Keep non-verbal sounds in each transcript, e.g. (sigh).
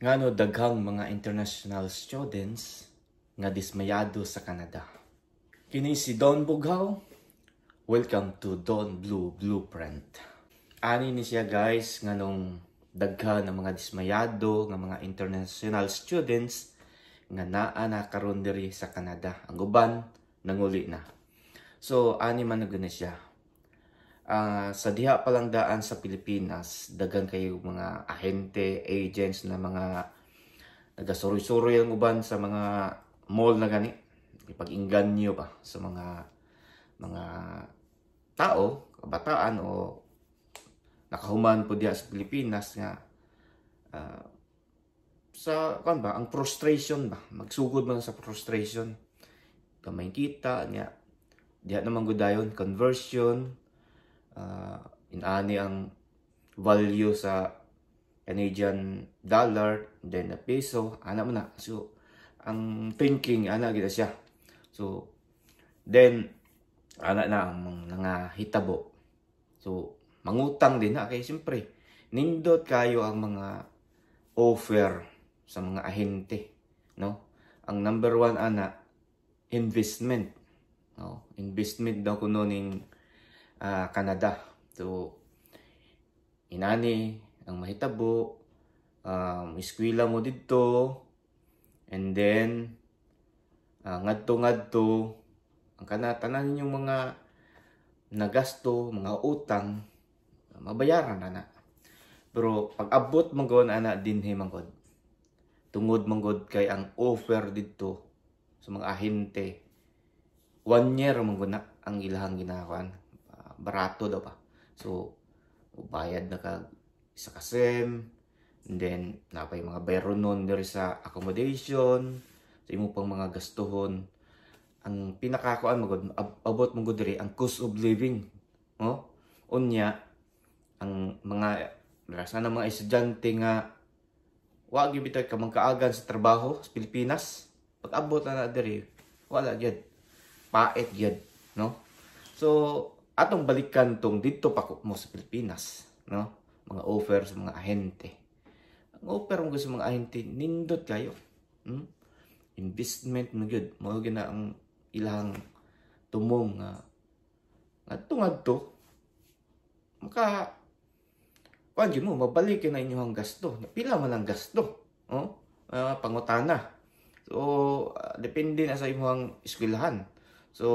ngano daghang mga international students nga dismayado sa Canada. Kini si Don Bugaw. Welcome to Don Blue Blueprint. Ani ni siya guys nga nung daghan ng mga dismayado ng mga international students nga naa na karon diri sa Canada. Ang uban nanguli na. So ani man na siya uh, sa diha palang daan sa Pilipinas, dagan kayo mga ahente, agents na mga nagasuroy-suroy ang uban sa mga mall na gani. Ipag-inganyo inggan ba sa mga mga tao, kabataan o nakahuman po diya sa Pilipinas nga uh, sa kan ba ang frustration ba magsugod man sa frustration gamay kita nya diha naman gudayon conversion uh, ah, inani ang value sa Canadian dollar then the peso ana mo na so ang thinking ana gid siya so then ana na ang mga hitabo so mangutang din na kay siyempre nindot kayo ang mga offer sa mga ahente no ang number one ana investment no investment daw kuno ning uh, Canada. So, inani, ang mahitabo, um, eskwila mo dito, and then, uh, ngadto-ngadto, ang kanatanan ninyong mga nagasto, mga utang, mabayaran na Pero pag abot manggon ana dinhi mangod. Tungod God kay ang offer dito sa mga ahente. One year manggon na ang ilahang ginakuan barato daw pa. So, bayad na ka sa kasem, and then, napay mga bayro nun dari sa accommodation, sa imo pang mga gastuhon. Ang pinakakuan mo god about mo god diri ang cost of living, no? Unya ang mga rasa na mga estudyante nga wa gyud bitay ka mangkaagan sa trabaho sa Pilipinas. Pag abot na na diri, wala gyud. Paet gyud, no? So, atong balikan tong dito pa mo sa Pilipinas, no? Mga offer sa mga ahente. Ang offer mo sa mga ahente, nindot kayo. Hmm? Investment mo gyud, mao na ang ilang tumong nga uh, adto maka kuan mo mabalik na inyong gasto. Pila man ang gasto, no? Uh, pangutana. So, uh, depende na sa imong eskwelahan. So,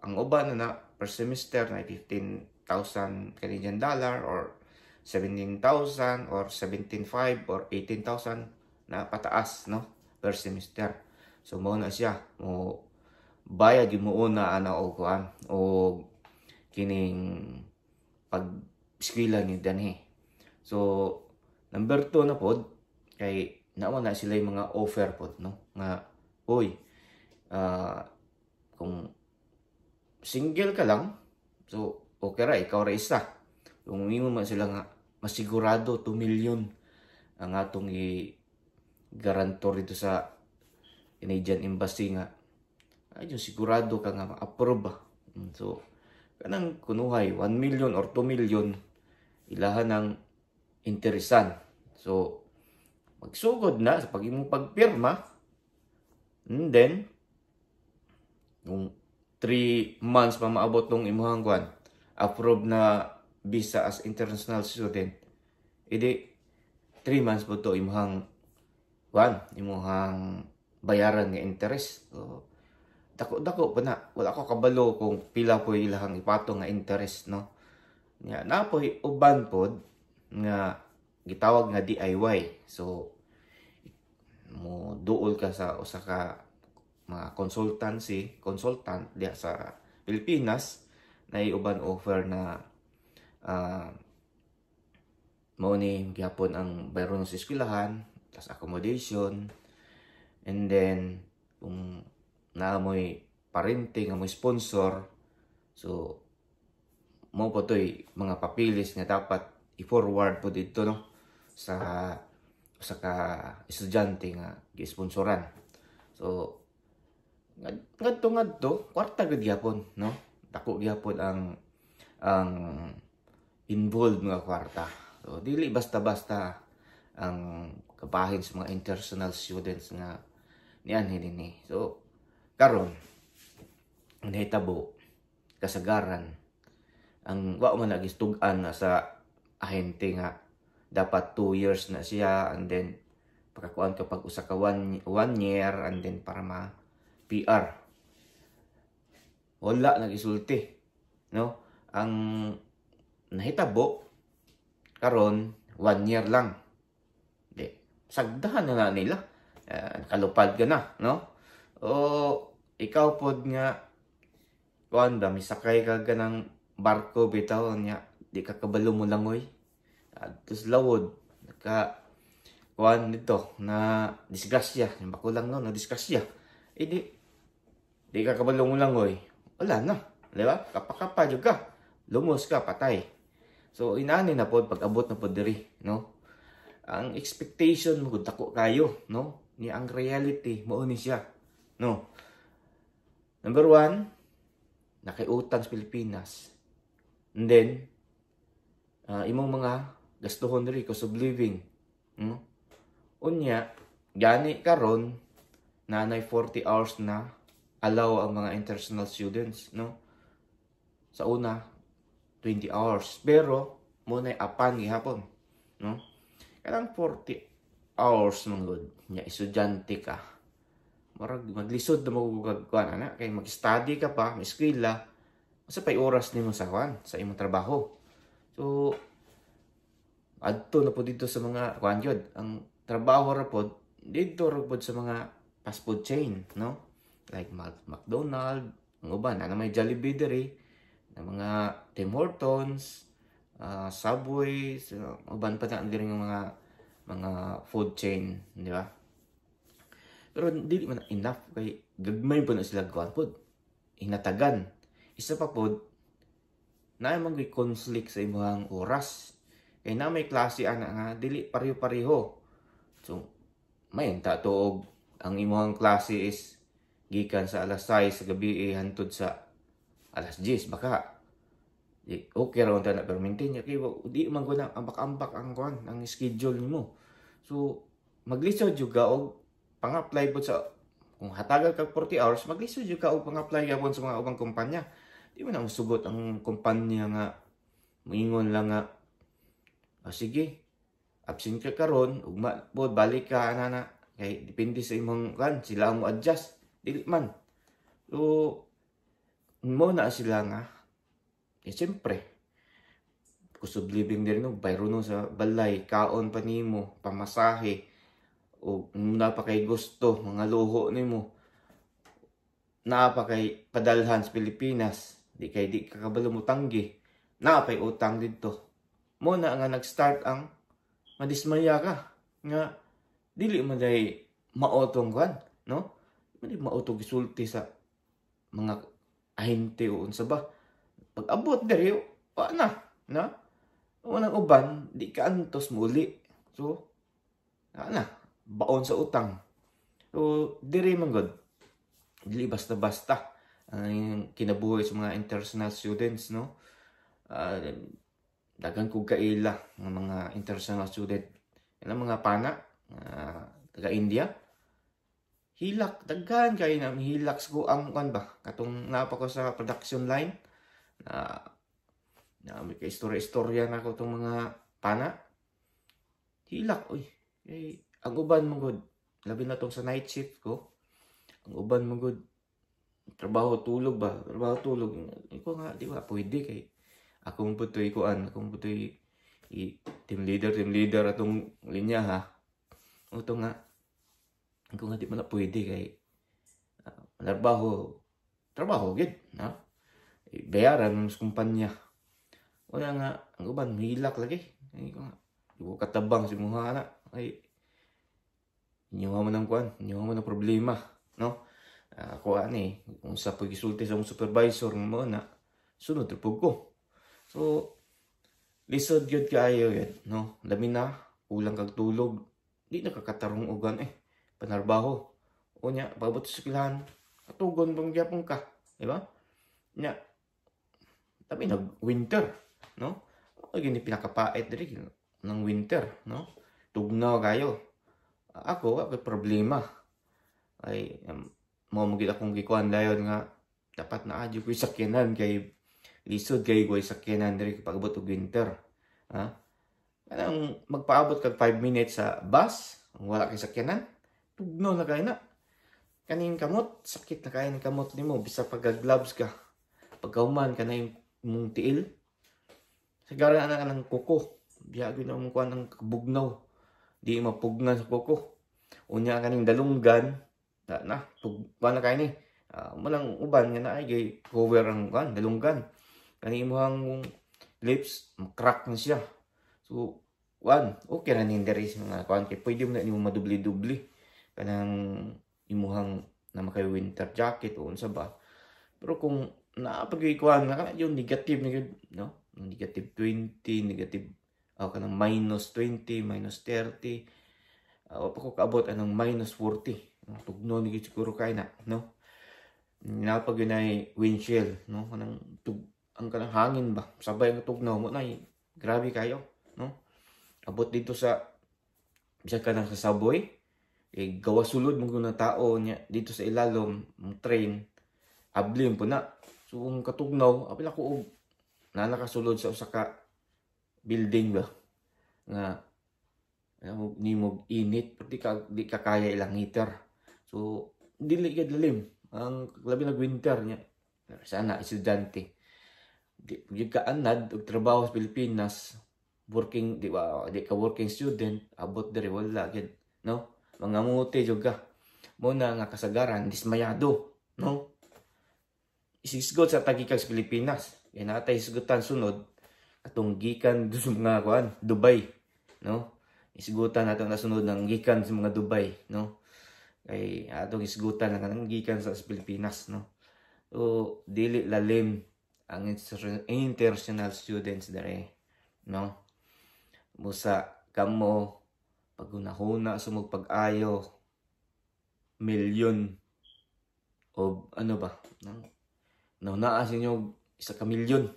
ang uban na na per semester na 15,000 Canadian dollar or 17,000 or 17,500 or 18,000 na pataas no per semester. So mo na siya mo bayad yung una ana og kuan o kining pag eskwela ni danhi. So number 2 na pod kay nawa na sila yung mga offer pod no nga oy uh, ah, kung single ka lang, so okay ra, ikaw ra isa. Kung mo man sila nga, masigurado 2 million ang atong i-garantor dito sa Canadian Embassy nga. Ayun, sigurado ka nga ma-approve mm, So, kanang kunuhay, 1 million or 2 million, ilahan ng interesan. So, magsugod na sa pag imong pagpirma, and then, kung 3 months pa maabot tong imuhang kwan approve na visa as international student edi 3 months po to imuhang kwan imuhang bayaran ng interest so, dako dako pa na wala ko kabalo kung pila po ilahang ipatong nga interest no na po uban pod nga gitawag nga DIY so mo duol ka sa usa ka mga consultancy, consultant diya sa Pilipinas na iuban offer na uh, mao ni ang bayron sa eskwelahan, tas accommodation and then kung naamoy nga amoy sponsor so mo po to'y mga papilis nga dapat i-forward po dito no sa sa ka estudyante nga gi-sponsoran. So ngadto ngadto kwarta gud gyapon no dako gyapon ang ang involved nga kwarta so dili basta-basta ang kabahin sa mga international students nga niyan ni so karon nahitabo kasagaran ang wa man lagi tugan na sa ahente nga dapat 2 years na siya and then pagkakuan kapag usa ka 1 year and then para ma PR. Wala nagisulti, no? Ang nahitabo karon one year lang. Di, sagdahan na, na nila. Uh, nakalupad ka na, no? O ikaw pod nga kuan ba misakay ka ganang barko bitaw nya di ka kabalo mo langoy adtos lawod ka kuan nito na disgrasya yung bakulang no na disgrasya idi e Di ka kabalungoy-langoy. Wala na. Di ba? Kapakapadyo ka. Lumos ka, patay. So, inani na po pag-abot na po diri, no? Ang expectation mo, dako kayo, no? Ni ang reality, mauni siya, no? Number one, nakiutang sa Pilipinas. And then, uh, imong mga gastuhon diri, cost of living, no? Unya, gani karon nanay 40 hours na allow ang mga international students, no? Sa una, 20 hours. Pero, muna ay apan gihapon, no? Kanang 40 hours manggod nya estudyante ka. Murag maglisod na magugag kuan ana kay mag-study ka pa, may eskwela. Usa pay oras nimo sa kuan sa imong trabaho. So adto na po dito sa mga kuan ang trabaho ra pod dito ra pod sa mga fast food chain, no? like McDonald, ang uban, na may Jollibee diri, eh, na mga Tim Hortons, uh, Subway, so, uban pa na diri ng mga mga food chain, di ba? Pero dili man enough kay gagmay po na sila kuan pod. Hinatagan. Isa pa pod na mag conflict sa imong oras. Kay eh, na may klase ana nga dili pareho-pareho. So may ta tuog ang imong klase is gikan sa alas 6 sa gabi eh, hantod sa alas 10 baka okay raw ta na pero maintain ya kay di man ko na ambak-ambak ang kuan ang schedule nimo so maglisod jud ka og pang-apply pod sa kung hatagal ka 40 hours maglisod jud ka og pang-apply gapon sa mga ubang kumpanya di man ang sugot ang kumpanya nga moingon lang nga ah, sige absent ka karon ug pod balik ka ana na kay depende sa imong kan sila mo adjust Dili man. So, mo na sila nga. Eh, siyempre. Cost living din no. Bayro no sa balay. Kaon pa nimo Pamasahe. O napakay gusto. Mga luho nimo mo. Napakay padalhan sa Pilipinas. Di kay di kakabalo mo tanggi. Napay utang dito. Mo na nga nag-start ang madismaya ka. Nga, dili man dai maotong kan No? Hindi mauto gisulti sa mga ahente o unsa ba. Pag abot diri, wa na, na. Unang uban, di ka antos muli. So, na, baon sa utang. So, diri man god. Dili basta-basta ang kinabuhi sa mga international students, no? Uh, ah, dagan ko kaila ng mga international student. Yan ang mga pana, uh, ah, taga-India hilak daghan kay na hilak ko ang kan ba katong napa ko sa production line na na may kay istorya istorya na ko tong mga pana hilak oy kay ang uban mo gud labi na tong sa night shift ko ang uban mo gud trabaho tulog ba trabaho tulog ko nga di ba pwede kay akong putoy an akong putoy team leader team leader atong linya ha utong nga kung hindi man na pwede kay uh, trabaho, trabaho gid, na? Bayaran sa kumpanya. Wala nga, ang uban, hilak lagi. Ay, ko nga, ibu katabang si mga anak. Ay, inyo mo ng kuan, inyo mo ng problema, no? Uh, ako ani, kung sa pagisulti sa mong supervisor mo na, sunod tripog ko. So, lisod yun kayo yun, no? Lamin na, kulang kag tulog, di nakakatarong ugan eh panarbaho. O niya, pabot sa kilahan, katugon pang gyapon ka. Diba? Niya, tapi na winter no? O gini pinakapait diri ng winter, no? Tugno kayo. Ako, ako problema. Ay, um, mo magid akong gikuan dayon nga dapat na adyo ko sakyanan kay lisod kay ko sakyanan diri pagabot og winter. Ha? Kanang magpaabot kag 5 minutes sa bus, wala kay sakyanan tugnaw na kay na. Kaning kamot, sakit na kay ni kamot nimo bisa pagagloves ka. Pagkauman ka na yung mong tiil. Sigara na ka ng kuko. Biyagi na mong kuha ng bugnaw. Di mapugna sa kuko. Unya kaning dalunggan. Da na, pugpa na kay ni. Uh, ah, malang uban nga na ay gay cover ang kan, dalunggan. Kani imong lips, makrak na siya. So, one, okay na nindari sa mga kuan kay pwede mo na nimo madubli-dubli kanang imuhang na makay winter jacket o unsa ba pero kung naapagikuan na yung negative na no negative 20 negative oh, kanang minus 20 minus 30 uh, pa ko kaabot anong minus 40 no? tugno ni siguro kay na no napag yun ay windshield no kanang tug ang kanang hangin ba sabay ang tugno mo na grabe kayo no abot dito sa bisa ka nang sa subway eh, gawasulod mo ng tao niya dito sa ilalom ng train ablim po na so kung katugnaw apila ko og na nakasulod sa usa building ba nga alam eh, ni mo init pati ka di ka kaya ilang heater so dili gid lalim ang labi nag winter niya sana estudyante di gyud ka anad og trabaho sa Pilipinas working di ba di ka working student abot diri wala gid no mangamuti jud ka mo na nga kasagaran dismayado no isigot sa tagikag sa Pilipinas kay natay isgutan sunod atong gikan (laughs) sa mga kuan Dubai no isgutan nato na sunod ng gikan sa mga Dubai no kay atong isgutan ang ng gikan sa Pilipinas no so dili lalim ang international students dere no musa kamo paghunahuna sa magpag-ayo milyon o ano ba nang naunaa sa inyo isa ka million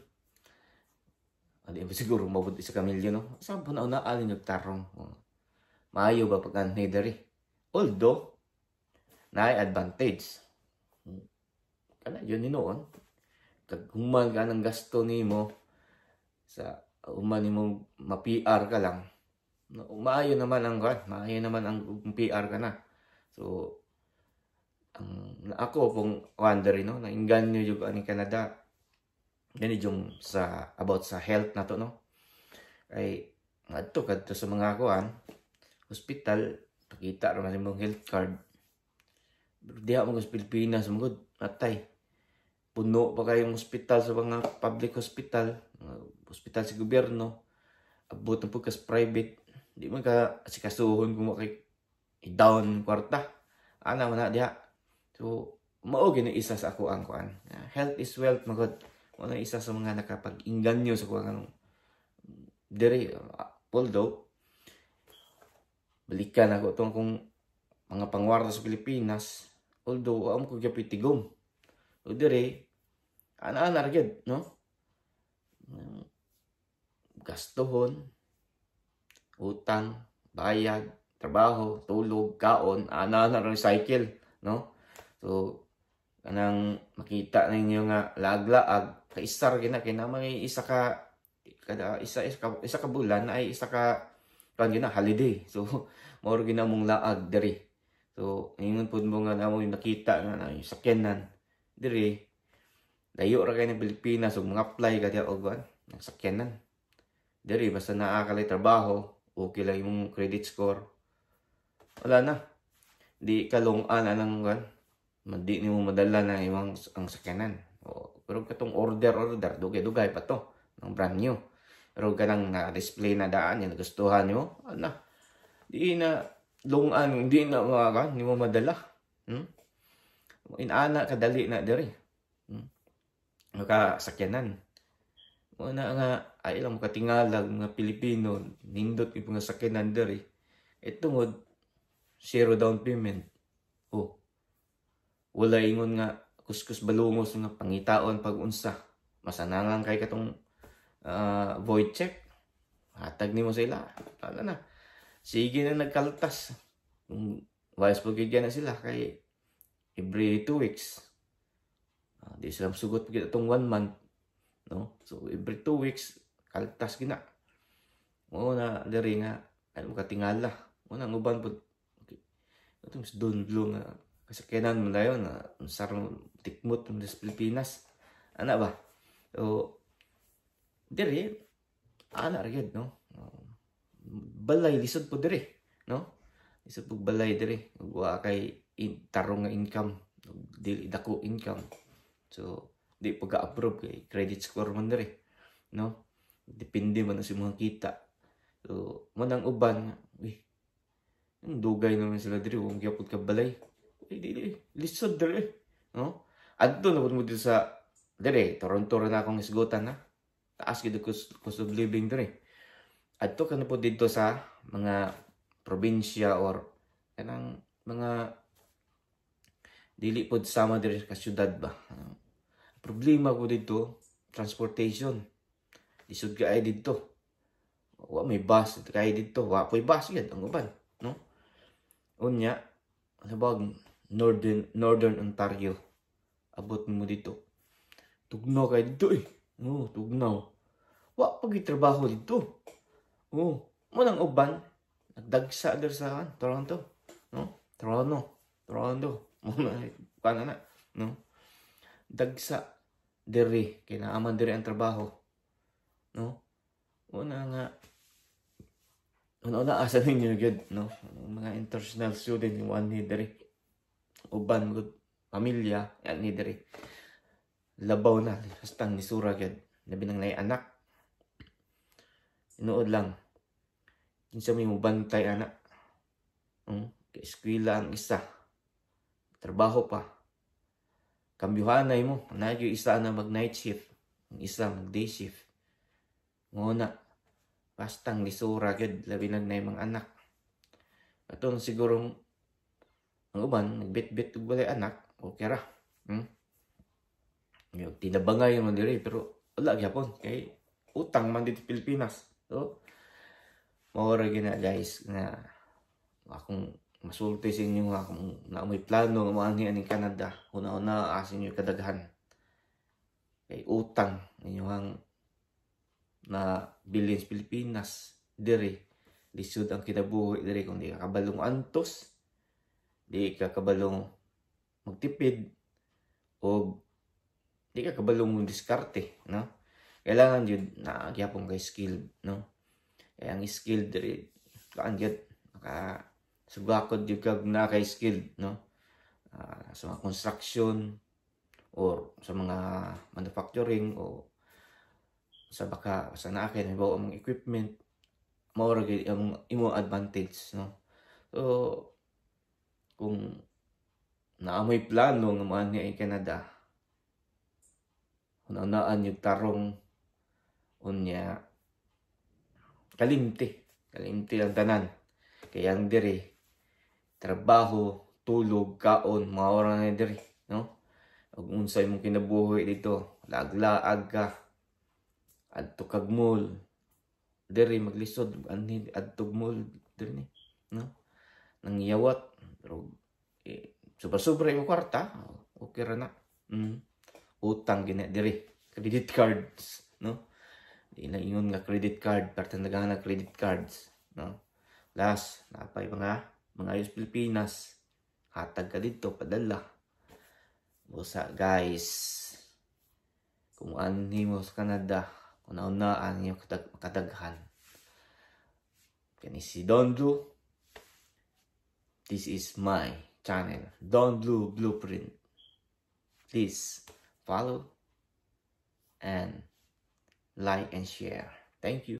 Adi ano siguro mabot isa ka million no? Saan po nauna alin yung tarong? Maayo ba pag anhedary? Eh? Although, na advantage. Kana yun ni noon. Kag human ka ng gasto nimo sa human mo, ma-PR ka lang maayo naman ang kan, ah, maayo naman ang PR ka na. So, ang ako pong wonder no, nainggan niyo yung ani Canada. Gani yung sa about sa health na to no. Ay ngadto kadto sa mga kuan ah, hospital pakita ra man imong health card. diha mga sa Pilipinas mugod atay. Puno pa kayong hospital sa mga public hospital, hospital sa gobyerno. Abot na po kas private Di man ka sikasuhon kung makik i-down kwarta. Ana man na diha. So, mao gini isa sa ako ang kuan. Health is wealth magod. Mao isa sa mga nakapag nyo sa kuan anong diri although balikan ako tong kung mga pangwarta sa Pilipinas although am ko gapitigom. O diri, ana-ana gyud, no? Gastohon, utang, bayad, trabaho, tulog, kaon, ana na rin cycle, no? So, kanang makita ninyo nga laglaag, kaisar gina, kina may isa ka, kada, isa, isa, ka, isa ka bulan ay isa ka, kan gina, holiday. (laughs) So, more gina mong laag, diri. So, ingon pud mo nga na nakita nga na yung sakyanan, diri, Dayo ra kay ng Pilipinas, so mga apply ka diya, o ba, sakyanan. Diri, basta naa naakalay trabaho, okay lang yung credit score. Wala na. Di ka lungaan ng gan. Hindi mo madala na yung ang sakyanan. O, pero katong order order dugay-dugay pa to ng brand new. Pero ganang na-display na daan yan, nagustuhan nyo, ano, di na lungaan, hindi na mga hindi mo madala. Hmm? Inana kadali na diri. Hmm? Maka sakyanan na nga ay ilang makatingalag mga Pilipino nindot yung mga sakinan diri eh. eh tungod zero down payment oh wala ingon nga kuskus balungos nga pangitaon pag unsa masanangan kay katong uh, void check hatag nimo sa ila wala na sige na nagkaltas kung wise pagigyan na sila kay every 2 weeks uh, di sila sugot pagigyan itong one month No? So, every two weeks, kaltas gina. Mo na diri nga ano katingala. Mo na uban pud. Okay. Ito mas dunlo nga kasakyanan mo dayon na sarong tikmot mo Pilipinas. Ana ba? So, diri ana ragid no. Balay lisod po diri, no? isa pug balay diri. Wa kay tarong nga income, dili dako income. So, Di pag approve kay credit score man diri. No? Depende man sa mga kita. So, manang uban, uy, ang dugay naman sila diri, huwag gyapod ka balay. Uy, di, di, lisod diri. No? Adto na mo dito sa, diri, Toronto na akong isgutan na. Taas gito cost, cost of living diri. Adto ka na po dito sa mga probinsya or kanang mga dili pod sama diri ka syudad ba. Problema ko dito, transportation. Isod ka ay dito. Wa may bus kay dito, wa po'y bus yan ang uban, no? Unya, sabag ano Northern Northern Ontario. Abot mo dito. tugno kay dito eh. No, tugno Wa pag trabaho dito. Oh, mo nang uban nagdagsa der sa Toronto, no? Toronto, Toronto. Mo (laughs) na kana na, no? dagsa diri kay kinaaman diri ang trabaho no una nga una una asa ninyo gyud no mga international student yung one ni diri uban gud pamilya yan ni diri labaw na hastang ni sura gyud labi nang lay anak inuod lang kinsa may mubantay anak um, eskwela ang isa trabaho pa Kambyuhanay mo. Nadyo isa na mag night shift. Ang isa mag day shift. Nguna. Bastang lisura gyud labi na na mga anak. Aton sigurong ang uban nagbitbit og balay anak. Okay ra. Hmm? Yung tinabangay man diri pero wala gyapon kay utang man dito Pilipinas. So, mawara gina guys na akong masulti sa inyo nga kung na may plano nga maanhi aning Canada una-una asin niyo kadaghan kay utang ninyo ang na billions Pilipinas dire lisod ang kinabuhi dire kung di ka kabalong antos di ka kabalong magtipid o di ka kabalong diskarte no kailangan yun na gyapon kay skilled no kaya ang skilled dire kaan gyud maka sugakod yung kag na kay skilled no uh, sa mga construction or sa mga manufacturing o sa baka sa naakin ibaw ang equipment more ra ang imo advantage no so kung naamoy plano nga maan niya in Canada unaan yung tarong unya kalimti kalimti ang tanan kay ang dire trabaho, tulog, kaon, mga oras na diri, no? Og unsay mong kinabuhi dito, laglaag ka adto kag mall diri maglisod anhin adto mall diri ni, no? Nangyawat, pero eh, sobra-sobra yung kwarta, okay ra na. Mm. Utang gina diri, credit cards, no? Di na ingon nga credit card, pertandagan na credit cards, no? Last, napay mga Malayos Pilipinas. Hatag ka dito, padala. Busa guys. Kung ano nimo sa Canada, kung nauna ang iyong katag kataghan. Kani si Don Blue. This is my channel, Don Blue Blueprint. Please follow and like and share. Thank you.